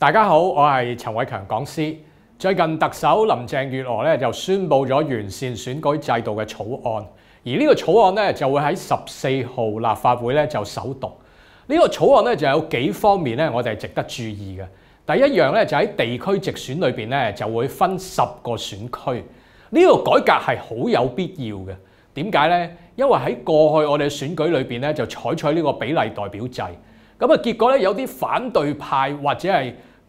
大家好，我系陈伟强讲师。最近特首林郑月娥咧就宣布咗完善选举制度嘅草案，而呢个草案咧就会喺十四号立法会咧就首读。呢个草案咧就有几方面咧我哋系值得注意嘅。第一样咧就喺地区直选里边咧就会分十个选区。呢个改革系好有必要嘅。点解咧？因为喺过去我哋嘅选举里边咧就采取呢个比例代表制，咁啊结果咧有啲反对派或者系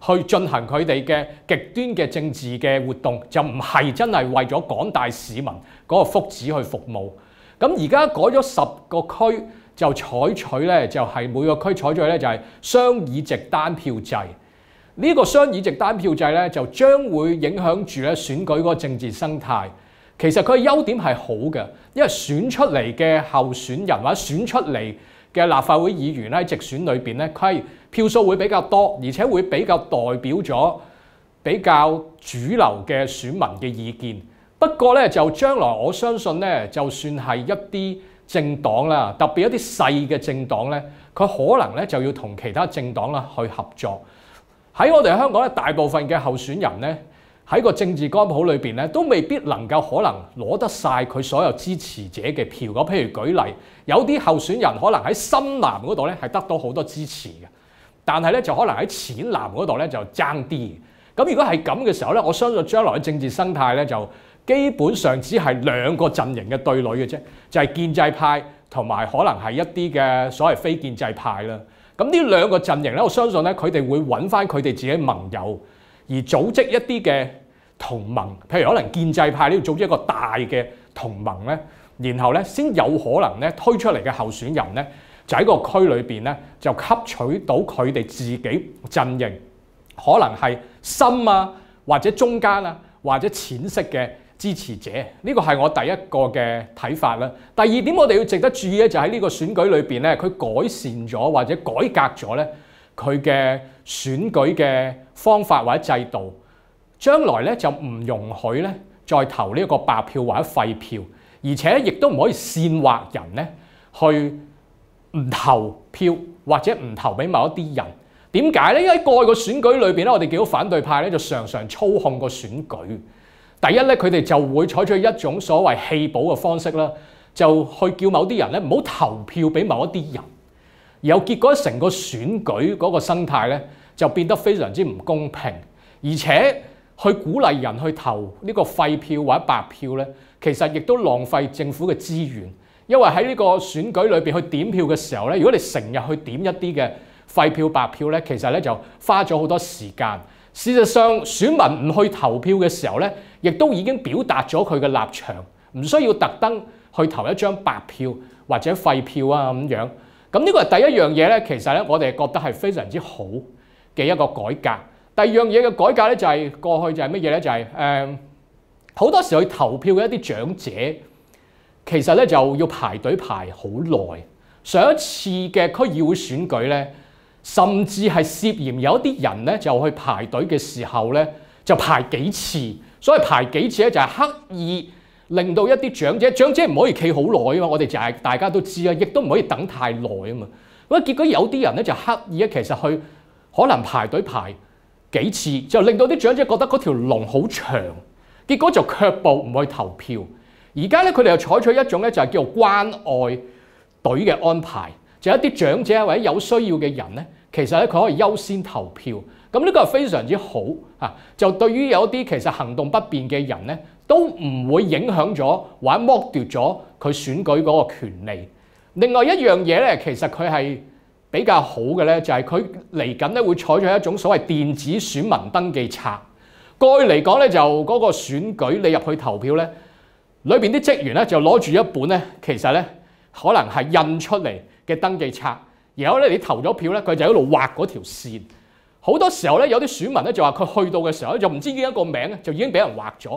去進行佢哋嘅極端嘅政治嘅活動，就唔係真係為咗廣大市民嗰個福祉去服務。咁而家改咗十個區，就採取咧就係每個區採取咧就係雙議席單票制。呢個雙議席單票制咧就將會影響住咧選舉嗰個政治生態。其實佢嘅優點係好嘅，因為選出嚟嘅候選人或者選出嚟。嘅立法會議員咧喺直選裏邊咧，虧票數會比較多，而且會比較代表咗比較主流嘅選民嘅意見。不過咧，就將來我相信咧，就算係一啲政黨啦，特別一啲細嘅政黨咧，佢可能咧就要同其他政黨啦去合作。喺我哋香港咧，大部分嘅候選人咧。喺個政治幹埔裏邊咧，都未必能夠可能攞得晒佢所有支持者嘅票。咁譬如舉例，有啲候選人可能喺深藍嗰度咧係得到好多支持嘅，但係咧就可能喺淺藍嗰度咧就爭啲。咁如果係咁嘅時候咧，我相信將來嘅政治生態咧就基本上只係兩個陣營嘅對壘嘅啫，就係建制派同埋可能係一啲嘅所謂非建制派啦。咁呢兩個陣營咧，我相信咧佢哋會揾翻佢哋自己盟友。而組織一啲嘅同盟，譬如可能建制派呢，組織一個大嘅同盟咧，然後咧先有可能咧推出嚟嘅候選人咧，就喺個區裏邊咧就吸取到佢哋自己陣營，可能係深啊，或者中間啊，或者淺色嘅支持者，呢個係我第一個嘅睇法啦。第二點，我哋要值得注意咧，就喺呢個選舉裏邊咧，佢改善咗或者改革咗咧。佢嘅選舉嘅方法或者制度，將來咧就唔容許咧再投呢一個白票或者廢票，而且亦都唔可以煽惑人咧去唔投票或者唔投俾某一啲人。點解咧？因為過去個選舉裏邊咧，我哋見到反對派咧就常常操控個選舉。第一咧，佢哋就會採取一種所謂棄保嘅方式啦，就去叫某啲人咧唔好投票俾某一啲人。有結果，成個選舉嗰個生態咧，就變得非常之唔公平，而且去鼓勵人去投呢個廢票或者白票咧，其實亦都浪費政府嘅資源。因為喺呢個選舉裏面去點票嘅時候咧，如果你成日去點一啲嘅廢票、白票咧，其實咧就花咗好多時間。事實上，選民唔去投票嘅時候咧，亦都已經表達咗佢嘅立場，唔需要特登去投一張白票或者廢票啊咁樣。咁呢個係第一樣嘢咧，其實咧我哋覺得係非常之好嘅一個改革。第二樣嘢嘅改革咧就係過去就係乜嘢咧？就係誒好多時去投票嘅一啲長者，其實咧就要排隊排好耐。上一次嘅區議會選舉咧，甚至係涉嫌有一啲人咧就去排隊嘅時候咧就排幾次，所以排幾次咧就係刻意。令到一啲長者，長者唔可以企好耐啊嘛！我哋就係大家都知啊，亦都唔可以等太耐啊嘛。咁啊，結果有啲人咧就刻意咧，其實去可能排隊排幾次，就令到啲長者覺得嗰條龍好長，結果就卻步唔去投票。而家咧，佢哋又採取一種咧，就係叫做關愛隊嘅安排，就一啲長者或者有需要嘅人咧。其實咧，佢可以優先投票，咁呢個係非常之好啊！就對於有啲其實行動不便嘅人咧，都唔會影響咗，或者剝奪咗佢選舉嗰個權利。另外一樣嘢咧，其實佢係比較好嘅咧，就係佢嚟緊咧會採取一種所謂電子選民登記冊。去嚟講咧，就嗰個選舉你入去投票咧，裏面啲職員咧就攞住一本咧，其實咧可能係印出嚟嘅登記冊。然後咧，你投咗票咧，佢就喺度畫嗰條線。好多時候咧，有啲選民咧就話佢去到嘅時候咧，就唔知邊一個名咧，就已經俾人畫咗。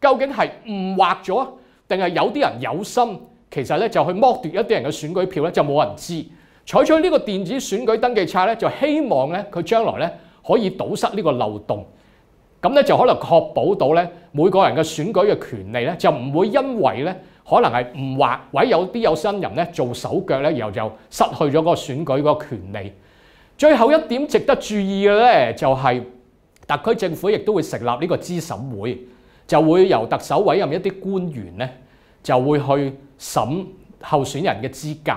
究竟係誤畫咗啊，定係有啲人有心，其實咧就去剝奪一啲人嘅選舉票咧，就冇人知。採取呢個電子選舉登記冊咧，就希望咧佢將來咧可以堵塞呢個漏洞。咁咧就可能確保到咧每個人嘅選舉嘅權利咧，就唔會因為咧。可能係唔劃，位，有啲有新人咧做手腳咧，然後就失去咗個選舉個權利。最後一點值得注意嘅咧，就係特區政府亦都會成立呢個資審會，就會由特首委任一啲官員咧，就會去審候選人嘅資格。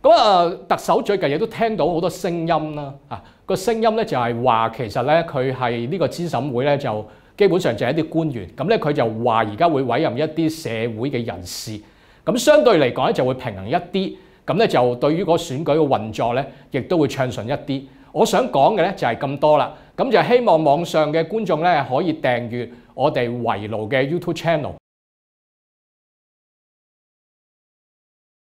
咁啊，特首最近亦都聽到好多聲音啦，啊個聲音咧就係話其實咧佢係呢個資審會咧就。基本上就係一啲官員，咁咧佢就話而家會委任一啲社會嘅人士，咁相對嚟講咧就會平衡一啲，咁咧就對於個選舉嘅運作咧，亦都會暢順一啲。我想講嘅咧就係咁多啦，咁就希望網上嘅觀眾咧可以訂閱我哋圍爐嘅 YouTube channel。